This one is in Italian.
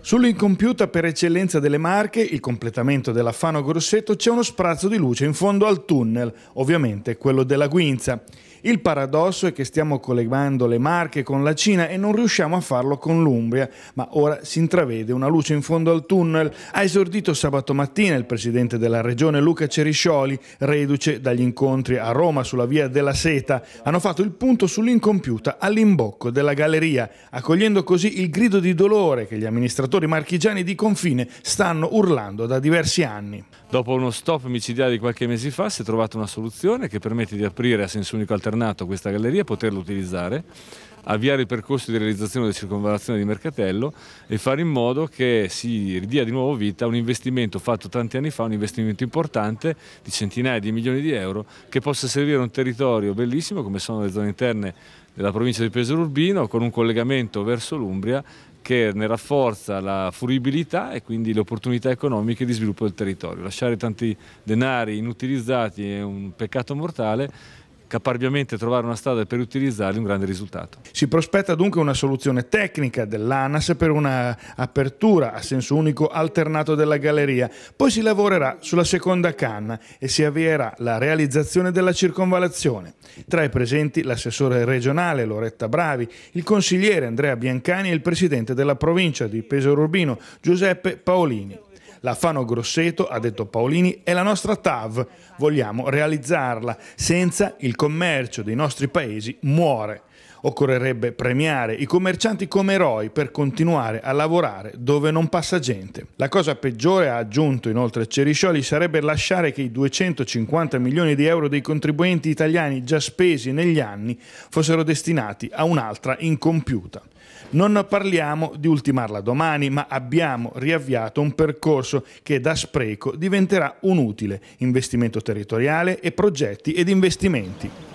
Sull'incompiuta per eccellenza delle Marche, il completamento della Fano Grosseto, c'è uno sprazzo di luce in fondo al tunnel, ovviamente quello della Guinza. Il paradosso è che stiamo collegando le Marche con la Cina e non riusciamo a farlo con l'Umbria, ma ora si intravede una luce in fondo al tunnel. Ha esordito sabato mattina il presidente della regione Luca Ceriscioli, reduce dagli incontri a Roma sulla via della Seta. Hanno fatto il punto sull'incompiuta all'imbocco della galleria, accogliendo così il grido di dolore che gli amministratori marchigiani di confine stanno urlando da diversi anni. Dopo uno stop micidiale di qualche mese fa si è trovata una soluzione che permette di aprire a senso unico alternativo alternato questa galleria, poterla utilizzare, avviare il percorso di realizzazione della circonvallazione di Mercatello e fare in modo che si ridia di nuovo vita a un investimento fatto tanti anni fa, un investimento importante di centinaia di milioni di euro che possa servire a un territorio bellissimo come sono le zone interne della provincia di Pesaro Urbino con un collegamento verso l'Umbria che ne rafforza la fruibilità e quindi le opportunità economiche di sviluppo del territorio. Lasciare tanti denari inutilizzati è un peccato mortale caparbiamente trovare una strada per utilizzarli un grande risultato. Si prospetta dunque una soluzione tecnica dell'ANAS per una apertura a senso unico alternato della galleria, poi si lavorerà sulla seconda canna e si avvierà la realizzazione della circonvalazione. Tra i presenti l'assessore regionale Loretta Bravi, il consigliere Andrea Biancani e il presidente della provincia di Pesaro Urbino Giuseppe Paolini. La Fano Grosseto, ha detto Paolini, è la nostra TAV. Vogliamo realizzarla. Senza il commercio dei nostri paesi muore. Occorrerebbe premiare i commercianti come eroi per continuare a lavorare dove non passa gente. La cosa peggiore, ha aggiunto inoltre Ceriscioli, sarebbe lasciare che i 250 milioni di euro dei contribuenti italiani già spesi negli anni fossero destinati a un'altra incompiuta. Non parliamo di ultimarla domani, ma abbiamo riavviato un percorso che da spreco diventerà un utile investimento territoriale e progetti ed investimenti.